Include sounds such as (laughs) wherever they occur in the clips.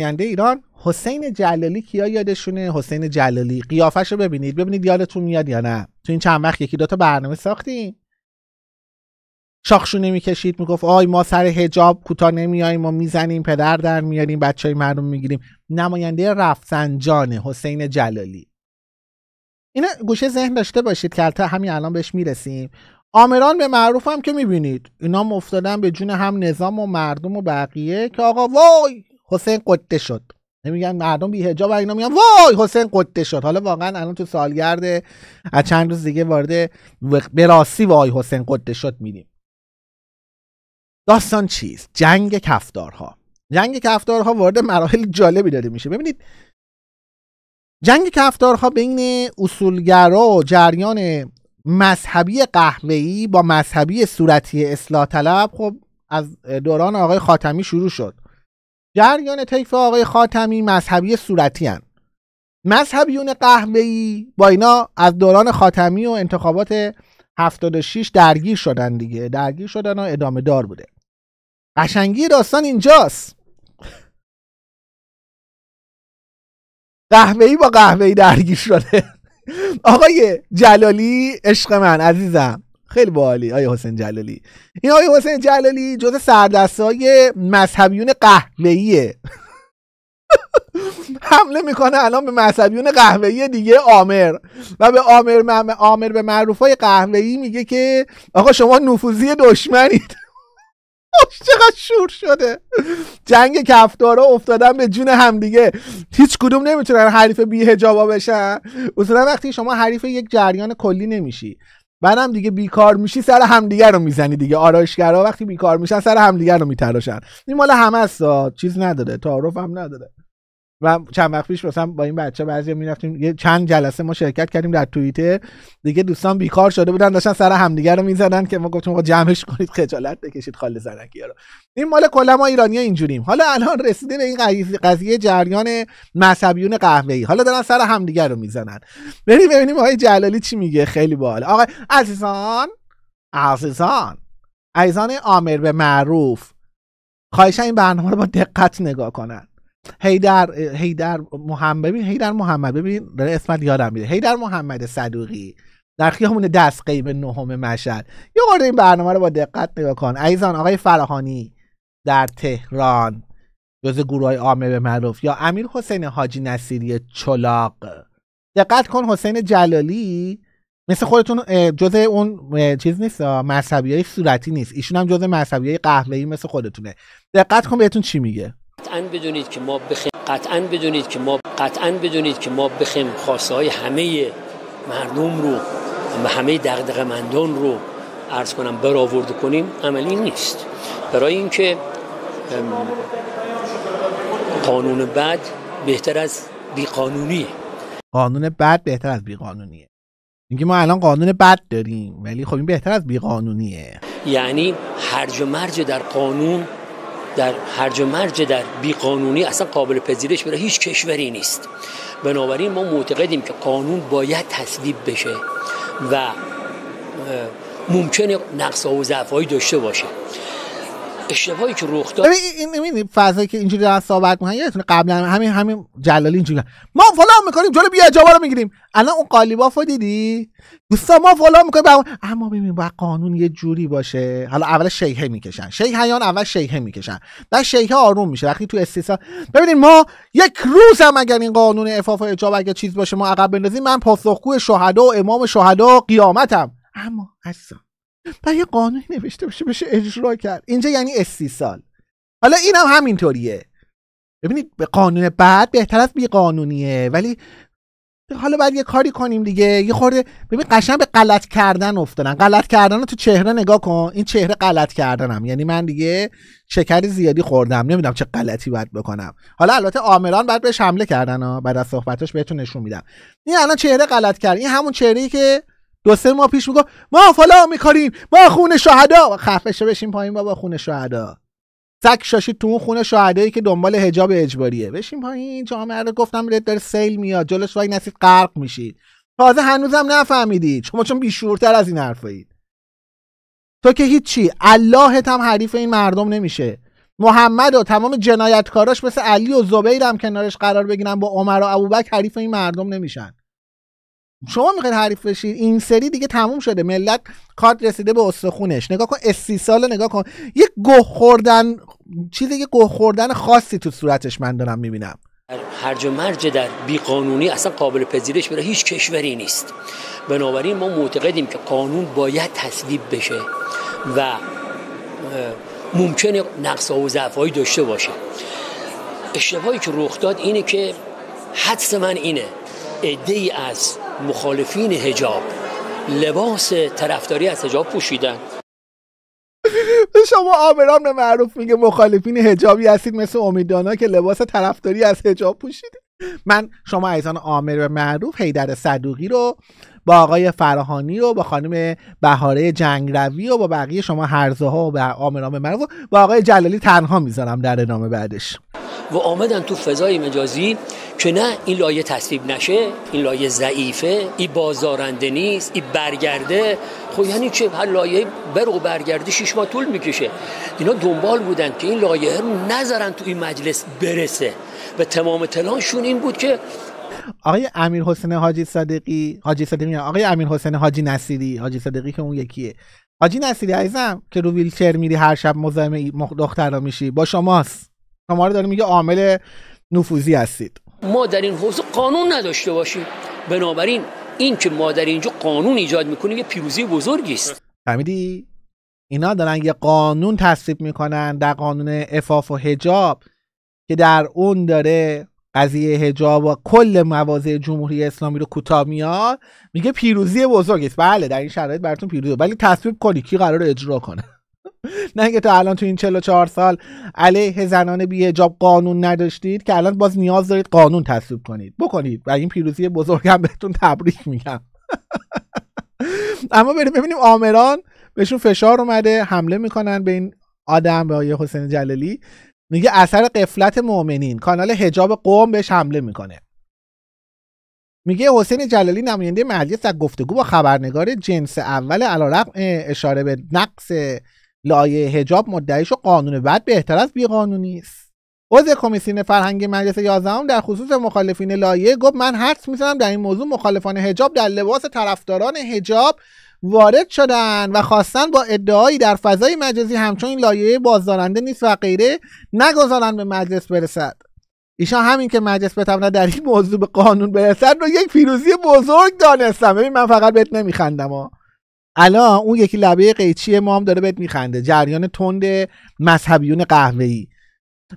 آینده ایران حسین جلالی کیا یادشونه حسین جلالی قیافش رو ببینید ببینید یادتون میاد یا نه تو این چند وقت یکی دوتا برنامه ساختیم شاخشونه میکشید میگفت آی ما سر هجاب کوتاه نمیاییم ما میزنیم پدر در میاریم بچه های مردم میگیریم نماینده رفسنجان حسین جلالی این گوشه ذهن داشته باشید که تا همین الان بهش میرسیم آمران به معروف هم که میبینید اینا مفتادن به جون هم نظام و مردم و بقیه که آقا وای حسین قده شد نمیگن مردم بی حجاب اینا میگن وای حسین قده شد حالا واقعا الان تو سالگرد از چند روز دیگه وارد به راستی وای حسین قده شد میدیم داستان چیست جنگ کفدارها جنگ کفدارها وارد مراحل جالبی داده میشه ببینید جنگ کفدارها بین اصولگرا و جریان مذهبی قهوه‌ای با مذهبی صورتی اصلاح طلب خب از دوران آقای خاتمی شروع شد جریان طیف آقای خاتمی مذهبی صورتی هن. مذهبیون قهوه‌ای با اینا از دوران خاتمی و انتخابات 76 درگیر شدن دیگه درگیر شدن و ادامه دار بوده قشنگی داستان اینجاست قهوه‌ای با قهوه‌ای درگیر شده (laughs) آقای جلالی عشق من عزیزم خیلی باحالی آیه حسین جلالی این آیه حسین جلالی جز های مذهبیون قهوهیه (laughs) حمله میکنه الان به مذهبیون قهوه‌ای دیگه آمر و به آمر مم... آمر به معروفای قهوهی میگه که آقا شما نفوذی دشمنید (laughs) چقدر شور شده جنگ کفتارا افتادن به جون همدیگه هیچ کدوم نمیتونن حریف بی هجابا بشن اصولا وقتی شما حریف یک جریان کلی نمیشی بعدم دیگه بیکار میشی سر همدیگه رو میزنی دیگه آرایشگرا وقتی بیکار میشن سر همدیگه رو میتراشن این مال همه است چیز نداره تعارف هم نداره و چند وقت پیش مثلا با این بچه بعضی رفتیم یه چند جلسه ما شرکت کردیم در توییتر دیگه دوستان بیکار شده بودن داشتن سر همدیگه رو میزدن که ما گفتم آقا جمعش کنید خجالت بکشید خال زنکی رو این مال کلا ما ایرانی ها اینجوریم حالا الان رسیده به این قضیه جریان مذهبیون ای حالا دارن سر همدیگه رو میزنن بریم ببینیم آقای جلالی چی میگه خیلی باحال آقا عزیزان عزیزان عزیزان عامر به معروف خواهش این برنامه رو با دقت نگاه کنن هیدر هیدر محمد ببین هیدر محمد ببین داره اسمت یادم میره هیدر محمد صدوقی در خیامون دست قیب نهم مشهد یه خورده این برنامه رو با دقت نگاه کن عیزان آقای فراهانی در تهران جز گروه های به معروف یا امیر حسین حاجی نصیری چلاق دقت کن حسین جلالی مثل خودتون جز اون چیز نیست مذهبی های صورتی نیست ایشون هم جز مذهبی های قهوه‌ای مثل خودتونه دقت کن بهتون چی میگه قطعا بدونید که ما بخیم قطعا بدونید که ما قطعا بدونید که ما بخیم خواسته های همه مردم رو و همه دغدغه مندان رو عرض کنم برآورده کنیم عملی نیست برای اینکه قانون بد بهتر از قانونیه قانون بعد بهتر از بیقانونیه اینکه ما الان قانون بد داریم ولی خب این بهتر از بی قانونیه یعنی هرج مرج در قانون در هرج و مرج در بیقانونی اصلا قابل پذیرش برای هیچ کشوری نیست بنابراین ما معتقدیم که قانون باید تصویب بشه و ممکنه نقص و ضعف داشته باشه اشتباهی که رخ داد این این فضایی که اینجوری دارن صحبت می‌کنن یادتونه قبلا همین همین جلالی اینجوری ما فلان میکنیم جلو بیا جواب رو میگیریم الان اون قالیبافو دیدی دوستا ما فلان می‌کنیم با... اما ببین با قانون یه جوری باشه حالا اول می‌کشن شیخ حیان اول شیخه می‌کشن بعد شیخه آروم میشه وقتی تو استیسا ببینید ما یک روز هم اگر این قانون عفاف و اجاب اگه چیز باشه ما عقب بندازیم من پاسخگوی شهدا و امام شهدا قیامتم اما اصلا تا یه قانونی نوشته باشه بشه اجرا کرد اینجا یعنی سال. حالا اینم هم همینطوریه ببینید به قانون بعد بهتر از بی قانونیه ولی حالا باید یه کاری کنیم دیگه یه خورده ببین قشنگ به غلط کردن افتادن غلط کردن رو تو چهره نگاه کن این چهره غلط کردنم یعنی من دیگه شکر زیادی خوردم نمیدونم چه غلطی باید بکنم حالا البته آمران بعد بهش حمله کردن ها بعد از صحبتش بهتون نشون میدم این الان چهره غلط کرد این همون چهره ای که دو سه ماه پیش میگفت ما فلا میکاریم ما خون شهدا خفشه بشین پایین بابا خون شهدا سگ شاشی تو اون خونه شهدایی که دنبال حجاب اجباریه بشین پایین جامعه رو گفتم رد داره سیل میاد جلوش وای نسید غرق میشید تازه هنوزم نفهمیدید شما چون بیشورتر از این حرفایید تو که هیچی الله هم حریف این مردم نمیشه محمد و تمام جنایتکاراش مثل علی و زبیر هم کنارش قرار بگیرن با عمر و ابوبکر حریف این مردم نمیشن شما میخواید حریف بشید این سری دیگه تموم شده ملت کارت رسیده به استخونش نگاه کن سال، نگاه کن یک گوه خوردن چیزی که گوه خوردن خاصی تو صورتش من دارم میبینم هرج و مرج در بیقانونی اصلا قابل پذیرش برای هیچ کشوری نیست بنابراین ما معتقدیم که قانون باید تصویب بشه و ممکنه نقص و هایی داشته باشه اشتباهی که رخ داد اینه که حدس من اینه ایده از مخالفین هجاب لباس طرفداری از هجاب پوشیدن شما آبرام معروف میگه مخالفین هجابی هستید مثل امیدانا که لباس طرفداری از حجاب پوشیده من شما ایزان آمر معروف حیدر صدوقی رو با آقای فراهانی و با خانم بهاره جنگروی و با بقیه شما هرزه ها و به آمرام مرز و با آقای جلالی تنها میذارم در ادامه بعدش و آمدن تو فضای مجازی که نه این لایه تصویب نشه این لایه ضعیفه این بازارنده نیست این برگرده خب یعنی چه هر لایه بر و برگرده شش ماه طول میکشه اینا دنبال بودن که این لایه رو نذارن تو این مجلس برسه به تمام تلاششون این بود که آقای امیر حسین حاجی صادقی حاجی صدیقی آقای امیر حسین حاجی نصیری حاجی صادقی که اون یکیه حاجی نصیری عزیزم که رو ویلچر میری هر شب مزاحم دخترا میشی با شماست شما رو داره میگه عامل نفوذی هستید ما در این حوزه قانون نداشته باشیم بنابراین این که ما در اینجا قانون ایجاد میکنیم یه پیروزی بزرگی است فهمیدی اینا دارن یه قانون تصویب میکنن در قانون افاف و حجاب که در اون داره قضیه هجاب و کل مواضع جمهوری اسلامی رو کوتاه میاد میگه پیروزی بزرگی است بله در این شرایط براتون پیروزی ولی تصویب کنی کی قرار اجرا کنه (laughs) نه اینکه تا الان تو این 44 سال علیه زنان بی حجاب قانون نداشتید که الان باز نیاز دارید قانون تصویب کنید بکنید و این پیروزی بزرگم بهتون تبریک میگم (laughs) اما بریم ببینیم آمران بهشون فشار اومده حمله میکنن به این آدم به آیه حسین جلالی میگه اثر قفلت مؤمنین کانال هجاب قوم بهش حمله میکنه میگه حسین جلالی نماینده مجلس در گفتگو با خبرنگار جنس اول علیرغم اشاره به نقص لایه هجاب مدعیش و قانون بعد بهتر از بیقانونی است عضو کمیسیون فرهنگ مجلس یازدهم در خصوص مخالفین لایه گفت من حدس میزنم در این موضوع مخالفان هجاب در لباس طرفداران هجاب وارد شدن و خواستن با ادعایی در فضای مجازی همچون لایه بازدارنده نیست و غیره نگذارن به مجلس برسد ایشان همین که مجلس بتواند در این موضوع به قانون برسد رو یک فیروزی بزرگ دانستم ببین من فقط بهت نمیخندم ها الان اون یکی لبه قیچی ما هم داره بهت میخنده جریان تند مذهبیون قهوه‌ای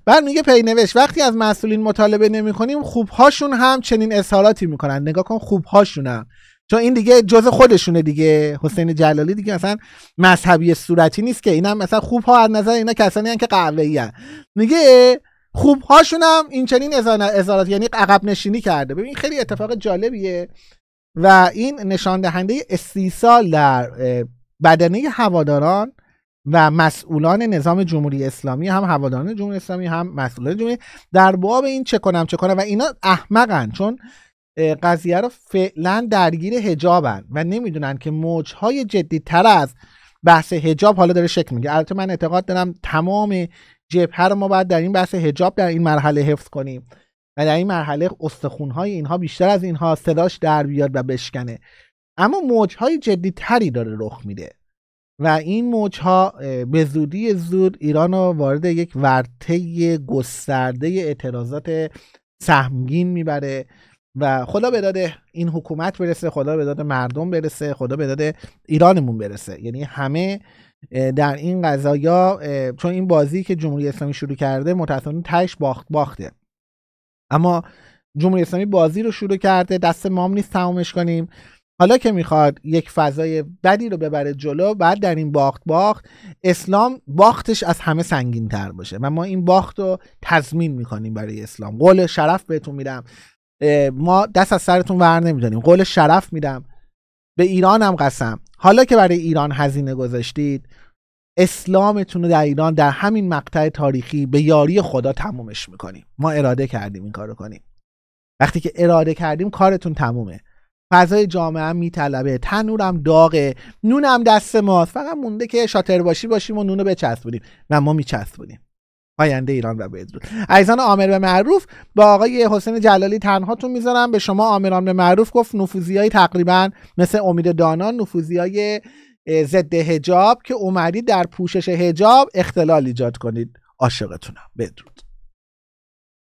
بعد میگه نوش وقتی از مسئولین مطالبه نمیکنیم خوبهاشون هم چنین اظهاراتی میکنن نگاه کن خوبهاشون چون این دیگه جز خودشونه دیگه حسین جلالی دیگه مثلا مذهبی صورتی نیست که اینم مثلا خوب ها از نظر اینا کسانی هن که قهوه میگه خوب هاشون هم این چنین ازارات یعنی عقب نشینی کرده ببین خیلی اتفاق جالبیه و این نشان دهنده استیصال در بدنه هواداران و مسئولان نظام جمهوری اسلامی هم هواداران جمهوری اسلامی هم مسئولان جمهوری در باب این چه کنم چه کنم و اینا احمقن چون قضیه رو فعلا درگیر هجابن و نمیدونن که موجهای جدیتر از بحث هجاب حالا داره شکل میگه البته من اعتقاد دارم تمام جبهه رو ما باید در این بحث هجاب در این مرحله حفظ کنیم و در این مرحله استخونهای اینها بیشتر از اینها صداش در بیاد و بشکنه اما موجهای جدیتری داره رخ میده و این موجها به زودی زود ایران رو وارد یک ورته گسترده اعتراضات سهمگین میبره و خدا داده این حکومت برسه خدا داده مردم برسه خدا داده ایرانمون برسه یعنی همه در این قضایا چون این بازی که جمهوری اسلامی شروع کرده متأسفانه تش باخت باخته اما جمهوری اسلامی بازی رو شروع کرده دست هم نیست تمامش کنیم حالا که میخواد یک فضای بدی رو ببره جلو بعد در این باخت باخت اسلام باختش از همه سنگین تر باشه و ما این باخت رو تضمین میکنیم برای اسلام قول شرف بهتون میدم ما دست از سرتون ور نمیدانیم قول شرف میدم به ایرانم قسم حالا که برای ایران هزینه گذاشتید اسلامتون رو در ایران در همین مقطع تاریخی به یاری خدا تمومش میکنیم ما اراده کردیم این کارو کنیم وقتی که اراده کردیم کارتون تمومه فضای جامعه هم میطلبه تنورم داغه نونم دست ماست فقط مونده که شاتر باشی باشیم و نونو بچسبونیم و ما میچسبونیم آینده ایران و بدرود عزیزان آمر به معروف با آقای حسین جلالی تنهاتون میذارم به شما آمران به معروف گفت های تقریبا مثل امید دانان های ضد هجاب که اومدید در پوشش هجاب اختلال ایجاد کنید عاشقتونم بدرود